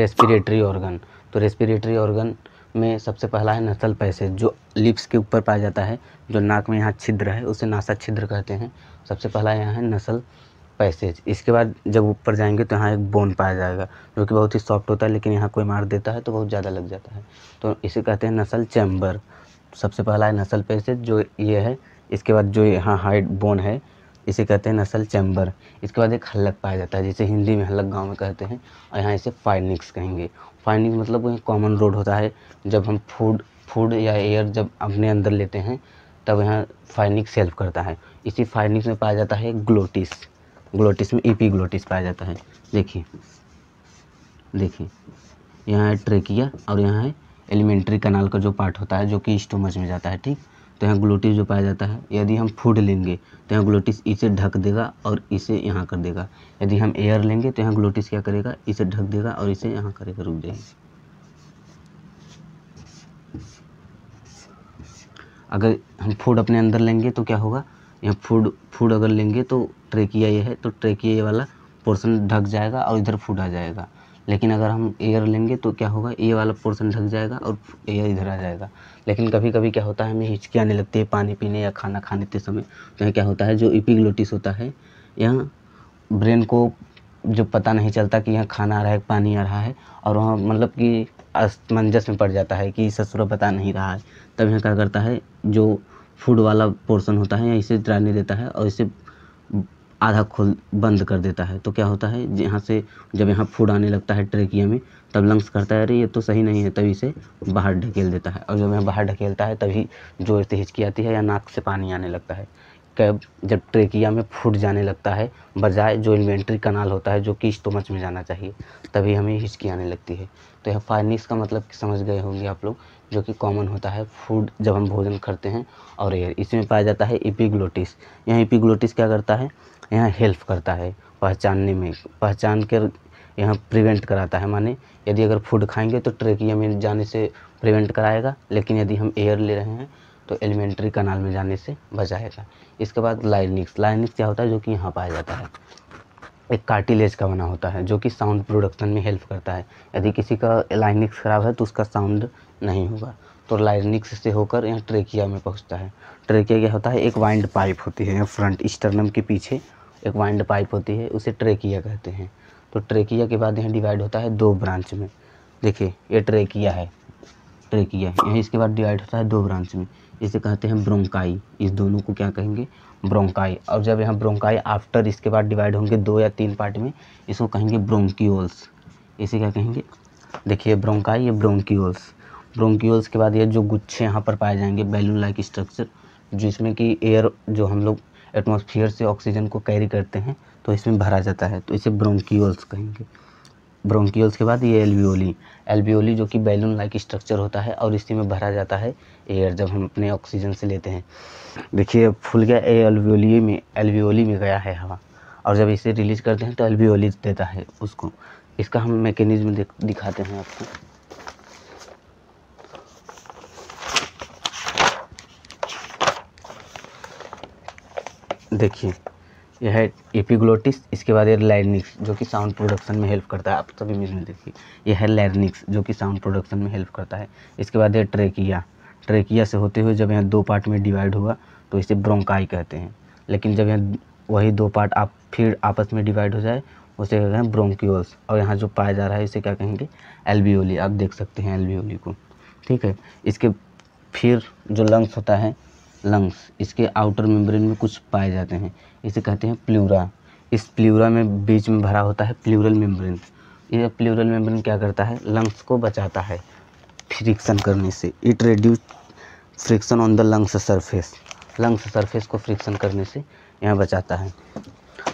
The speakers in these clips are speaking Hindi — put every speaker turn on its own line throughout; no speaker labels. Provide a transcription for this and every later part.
रेस्पिरेटरी ऑर्गन तो रेस्पिरेटरी ऑर्गन में सबसे पहला है नसल पैसेज जो लिप्स के ऊपर पाया जाता है जो नाक में यहाँ छिद्र है उसे नासा छिद्र कहते हैं सबसे पहला यहाँ है नसल पैसेज इसके बाद जब ऊपर जाएंगे तो यहाँ एक बोन पाया जाएगा जो कि बहुत ही सॉफ्ट होता है लेकिन यहाँ कोई मार देता है तो बहुत ज़्यादा लग जाता है तो इसे कहते हैं नसल चैम्बर सबसे पहला है नसल पैसेज जो ये है इसके बाद जो यहाँ हाइट बोन है इसे कहते हैं नस्ल चैम्बर इसके बाद एक हल्लक पाया जाता है जिसे हिंदी में हल्लक गाँव में कहते हैं और यहाँ इसे फाइनिक्स कहेंगे फाइनिक्स मतलब कॉमन रोड होता है जब हम फूड फूड या एयर जब अपने अंदर लेते हैं तब यहाँ फाइनिक्स हेल्प करता है इसी फाइनिक्स में पाया जाता है ग्लोटिस ग्लोटिस में ई e ग्लोटिस पाया जाता है देखिए देखिए यहाँ है ट्रेकिया और यहाँ है एलिमेंट्री कनाल का जो पार्ट होता है जो कि स्टोमच में जाता है ठीक तो यहाँ ग्लूटिस जो पाया जाता है यदि हम फूड लेंगे तो यहाँ ग्लूटिस इसे ढक देगा और इसे यहाँ कर देगा यदि हम एयर लेंगे तो यहाँ ग्लूटिस क्या करेगा इसे ढक देगा और इसे यहाँ करेगा रुक देगा अगर हम फूड अपने अंदर लेंगे तो क्या होगा यहाँ फूड फूड अगर लेंगे तो ट्रेकिया ये है तो ट्रेकिया ये वाला पोर्सन ढक जाएगा और इधर फूड आ जाएगा लेकिन अगर हम एयर लेंगे तो क्या होगा ये वाला पोर्सन ढक जाएगा और एयर इधर आ जाएगा लेकिन कभी कभी क्या होता है हमें हिचकी आने लगती है पानी पीने या खाना खाने के समय तो यहाँ क्या होता है जो इपिग्लोटिस होता है यहाँ ब्रेन को जो पता नहीं चलता कि यहाँ खाना आ रहा है पानी आ रहा है और वहाँ मतलब कि असमंजस में पड़ जाता है कि ससुर बता नहीं रहा है तब यहाँ क्या करता है जो फूड वाला पोर्सन होता है इसे नहीं देता है और इसे आधा खोल बंद कर देता है तो क्या होता है यहाँ से जब यहाँ फूड आने लगता है ट्रेकिया में तब लंग्स करता है अरे ये तो सही नहीं है तभी से बाहर ढकेल देता है और जब यहाँ बाहर ढकेलता है तभी ज़ोर से हिचकी आती है या नाक से पानी आने लगता है कैब जब ट्रेकिया में फूट जाने लगता है बजाय जो इन्वेंट्री कनाल होता है जो कि स्टोमच में जाना चाहिए तभी हमें हिचकी आने लगती है तो यह फाइनिक्स का मतलब समझ गए होंगे आप लोग जो कि कॉमन होता है फूड जब हम भोजन करते हैं और एयर इसमें पाया जाता है इपिग्लोटिस यहाँ इपिग्लोटिस क्या करता है यहाँ हेल्प करता है पहचानने में पहचान कर यहाँ प्रिवेंट कराता है माने यदि अगर फूड खाएंगे तो ट्रेकिया में जाने से प्रिवेंट कराएगा लेकिन यदि हम एयर ले रहे हैं तो एलिमेंट्री कनाल में जाने से बचाएगा इसके बाद लाइनिक्स लाइनिक्स क्या होता है जो कि यहाँ पाया जाता है एक कार्टिलेज का बना होता है जो कि साउंड प्रोडक्शन में हेल्प करता है यदि किसी का लाइनिक्स ख़राब है तो उसका साउंड नहीं होगा तो लाइनिक्स से होकर यहाँ ट्रेकिया में पहुँचता है ट्रेकिया क्या होता है एक वाइंड पाइप होती है फ्रंट स्टर्नम के पीछे एक वाइंड पाइप होती है उसे ट्रेकिया कहते हैं तो ट्रेकिया के बाद यहाँ डिवाइड होता है दो ब्रांच में देखिए ये ट्रेकिया है ट्रेकिया यहाँ इसके बाद डिवाइड होता है दो ब्रांच में इसे कहते हैं ब्रोंकाई इस दोनों को क्या कहेंगे ब्रोंकाई और जब यहाँ ब्रोंकाई आफ्टर इसके बाद डिवाइड होंगे दो या तीन पार्ट में इसको कहेंगे ब्रोंकियोल्स इसे क्या कहेंगे देखिए ब्रोंकाई ये ब्रोंकियोल्स ब्रोंकियोल्स के बाद ये जो गुच्छे यहाँ पर पाए जाएंगे बैलून लाइक स्ट्रक्चर जिसमें कि एयर जो हम लोग एटमोसफियर से ऑक्सीजन को कैरी करते हैं तो इसमें भरा जाता है तो इसे ब्रोंकियोल्स कहेंगे ब्रोंकियोल्स के बाद ये एल्वियोली एल्वियोली जो कि बैलून लाइक स्ट्रक्चर होता है और इसी में भरा जाता है एयर जब हम अपने ऑक्सीजन से लेते हैं देखिए फुल गया ए एल्वियोली में एल्वियोली में गया है हवा और जब इसे रिलीज करते हैं तो एल्वियोली देता है उसको इसका हम मैकेनिज्म दिखाते हैं आपको देखिए यह है एपिग्लोटिस इसके बाद ये लैरनिक्स जो कि साउंड प्रोडक्शन में हेल्प करता है आप सभी मेरे देखिए यह है लैरनिक्स जो कि साउंड प्रोडक्शन में हेल्प करता है इसके बाद है ट्रेकिया ट्रेकिया से होते हुए जब यहाँ दो पार्ट में डिवाइड हुआ तो इसे ब्रोंकाई कहते हैं लेकिन जब यहाँ वही दो पार्ट आप फिर आपस में डिवाइड हो जाए उसे कहते हैं ब्रोंक्यूल्स और यहाँ जो पाया जा रहा है इसे क्या कहेंगे एल्वियोली आप देख सकते हैं एल्वियोली को ठीक है इसके फिर जो लंग्स होता है लंग्स इसके आउटर मेम्ब्रेन में कुछ पाए जाते हैं इसे कहते हैं प्लूरा इस प्लूरा में बीच में भरा होता है प्लूरल मेम्ब्रेन यह प्लूरल मेम्ब्रेन क्या करता है लंग्स को बचाता है फ्रिक्शन करने से it reduce friction on the lungs surface lungs surface को फ्रिक्शन करने से यहाँ बचाता है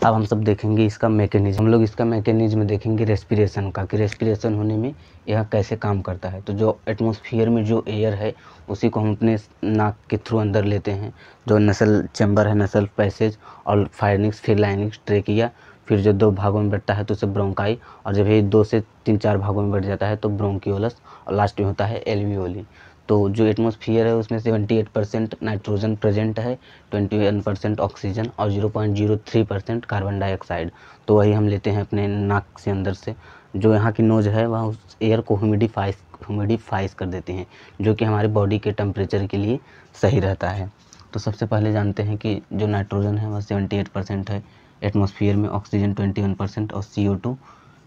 अब हम सब देखेंगे इसका मैकेनिज्म हम लोग इसका मैकेनिज्म देखेंगे रेस्पिरेशन का कि रेस्पिरेशन होने में यह कैसे काम करता है तो जो एटमोसफियर में जो एयर है उसी को हम अपने नाक के थ्रू अंदर लेते हैं जो नसल चैम्बर है नसल पैसेज और फायरनिक्स फिर लाइनिक्स ट्रेकिया फिर जब दो भागों में बैठता है तो उसे ब्रोंकाई और जब ये दो से तीन चार भागों में बैठ जाता है तो ब्रोंकियोलस और लास्ट में होता है एलवीओली तो जो एटमोसफियर है उसमें seventy eight percent nitrogen present है ट्वेंटी वन परसेंट ऑक्सीजन और zero point zero three percent carbon dioxide तो वही हम लेते हैं अपने नाक से अंदर से जो यहाँ की नोज है वह उस एयर को ह्यूमिडिफाइस ह्यूमिडिफाइस कर देते हैं जो कि हमारे बॉडी के टेम्परेचर के लिए सही रहता है तो सबसे पहले जानते हैं कि जो नाइट्रोजन है वह सेवेंटी एट परसेंट है एटमोसफियर में ऑक्सीजन ट्वेंटी वन परसेंट और C O two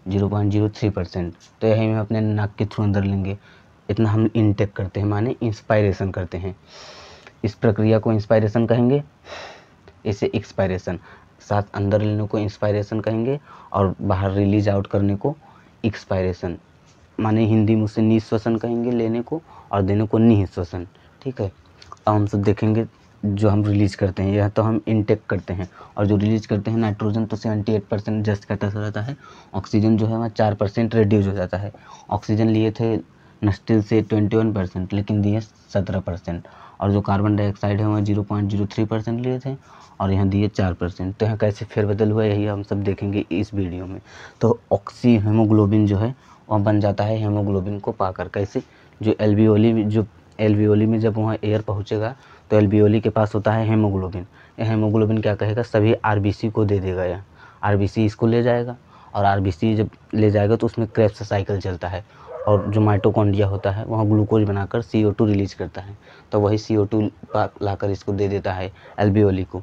zero point zero three percent तो यही हम अपने नाक के थ्रू अंदर लेंगे इतना हम इनटेक करते हैं माने इंस्पायरेशन करते हैं इस प्रक्रिया को इंस्पायरेशन कहेंगे इसे एक्सपायरेशन साथ अंदर लेने को इंस्पायरेशन कहेंगे और बाहर रिलीज आउट करने को एक्सपायरेशन माने हिंदी में उसे निश्वसन कहेंगे लेने को और देने को निःश्वसन ठीक है अब हम सब देखेंगे जो हम रिलीज़ करते हैं यह तो हम इनटेक करते हैं और जो रिलीज़ करते हैं नाइट्रोजन तो सेवेंटी एट परसेंट जस्ट का तस रहता है ऑक्सीजन जो है वहाँ चार परसेंट रिड्यूज हो जाता है ऑक्सीजन लिए थे नस्टिल से ट्वेंटी वन परसेंट लेकिन दिए सत्रह परसेंट और जो कार्बन डाइऑक्साइड है वहाँ zero point zero three percent लिए थे और यहाँ दिए चार परसेंट तो यहाँ कैसे फेरबदल हुआ यही हम सब देखेंगे इस वीडियो में तो ऑक्सी हेमोग्लोबिन जो है वह बन जाता है हेमोग्लोबिन को पाकर कैसे जो ओली जो एलवीओली में जब वहाँ एयर पहुँचेगा तो एलवीओली के पास होता है हेमोग्लोबिन ये हेमोग्लोबिन क्या कहेगा सभी आर को दे देगा यह आर इसको ले जाएगा और आर जब ले जाएगा तो उसमें क्रेप्स साइकिल चलता है और जो माइटोकॉन्डिया होता है वहाँ ग्लूकोज बनाकर सी रिलीज करता है तो वही सी ओ लाकर इसको दे देता है ओली को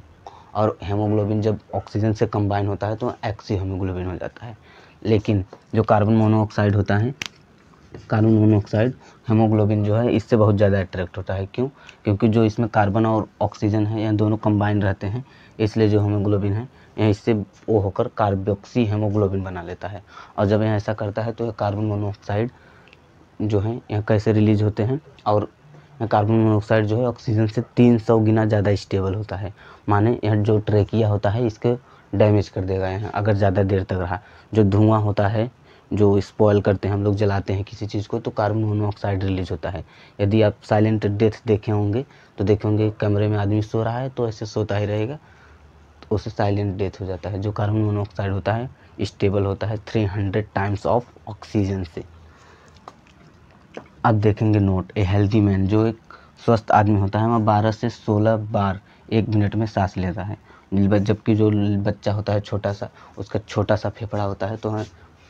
और हेमोग्लोबिन जब ऑक्सीजन से कंबाइन होता है तो एक्सी हेमोग्लोबिन हो जाता है लेकिन जो कार्बन मोनोऑक्साइड होता है कार्बन मोनोऑक्साइड हेमोग्लोबिन जो है इससे बहुत ज़्यादा अट्रैक्ट होता है क्यों क्योंकि जो इसमें कार्बन और ऑक्सीजन है यह दोनों कंबाइन रहते हैं इसलिए जो हेमोग्लोबिन है यह इससे वो होकर कार्बोक्सी हेमोग्लोबिन बना लेता है और जब यह ऐसा करता है तो यह कार्बन मोनोऑक्साइड जो है यह कैसे रिलीज होते हैं और कार्बन मोनोऑक्साइड जो है ऑक्सीजन से तीन सौ गुना ज़्यादा स्टेबल होता है माने यह जो ट्रेकिया होता है इसके डैमेज कर देगा यहाँ अगर ज़्यादा देर तक रहा जो धुआं होता है जो स्पॉयल करते हैं हम लोग जलाते हैं किसी चीज़ को तो कार्बन मोनोऑक्साइड रिलीज होता है यदि आप साइलेंट डेथ देखे होंगे तो देखे होंगे कमरे में आदमी सो रहा है तो ऐसे सोता ही रहेगा तो उसे साइलेंट डेथ हो जाता है जो कार्बन मोनोऑक्साइड होता है स्टेबल होता है three hundred times of oxygen से आप देखेंगे नोट ए हेल्दी मैन जो एक स्वस्थ आदमी होता है वह बारह से सोलह बार एक मिनट में सांस लेता है जबकि जो बच्चा होता है छोटा सा उसका छोटा सा फेफड़ा होता है तो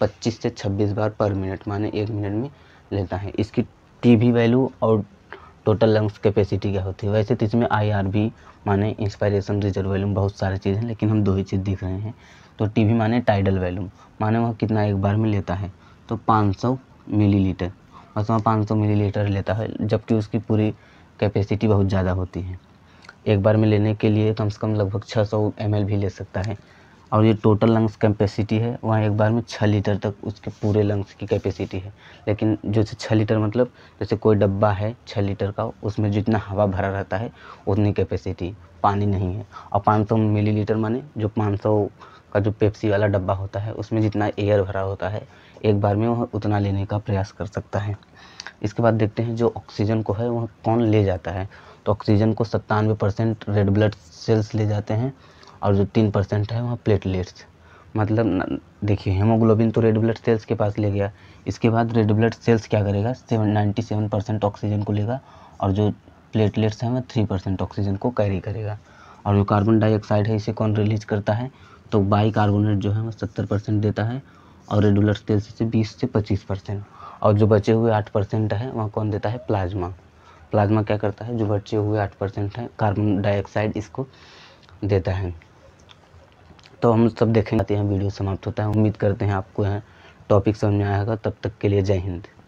25 से 26 बार पर मिनट माने एक मिनट में लेता है इसकी टीवी वैल्यू और टोटल लंग्स कैपेसिटी क्या होती है वैसे तो इसमें आई आर बी माने इंस्पायरेशन रिजर्व वैल्यूम बहुत सारे चीज़ हैं लेकिन हम दो ही चीज़ देख रहे हैं तो टी वी माने टाइडल वैल्यूम माने वह कितना एक बार में लेता है तो मिली मिलीलीटर बस वहाँ पाँच सौ मिलीलीटर लेता है जबकि उसकी पूरी कैपेसिटी बहुत ज़्यादा होती है एक बार में लेने के लिए कम से कम लगभग छः सौ भी ले सकता है और ये टोटल लंग्स कैपेसिटी है वहाँ एक बार में छः लीटर तक उसके पूरे लंग्स की कैपेसिटी है लेकिन जैसे छः लीटर मतलब जैसे कोई डब्बा है छः लीटर का उसमें जितना हवा भरा रहता है उतनी कैपेसिटी पानी नहीं है और पाँच सौ मिलीलीटर माने जो पाँच सौ का जो पेप्सी वाला डब्बा होता है उसमें जितना एयर भरा होता है एक बार में वह उतना लेने का प्रयास कर सकता है इसके बाद देखते हैं जो ऑक्सीजन को है वह कौन ले जाता है तो ऑक्सीजन को सत्तानवे परसेंट रेड ब्लड सेल्स ले जाते हैं और जो तीन परसेंट है वहाँ प्लेटलेट्स मतलब देखिए हेमोग्लोबिन तो रेड ब्लड सेल्स के पास ले गया इसके बाद रेड ब्लड सेल्स क्या करेगा seven ninety seven percent oxygen को लेगा और जो प्लेटलेट्स हैं वह थ्री परसेंट ऑक्सीजन को कैरी करेगा और जो कार्बन डाइऑक्साइड है इसे कौन रिलीज करता है तो बाई कार्बोनेट जो है वह सत्तर परसेंट देता है और रेड ब्लड सेल्स इसे बीस से पच्चीस परसेंट और जो बचे हुए आठ परसेंट है वह कौन देता है प्लाज्मा प्लाज्मा क्या करता है जो बचे हुए आठ परसेंट है कार्बन डाइऑक्साइड इसको देता है तो हम सब देखेंगे वीडियो समाप्त होता है उम्मीद करते हैं आपको यहाँ टॉपिक समझ में आएगा तब तक के लिए जय हिंद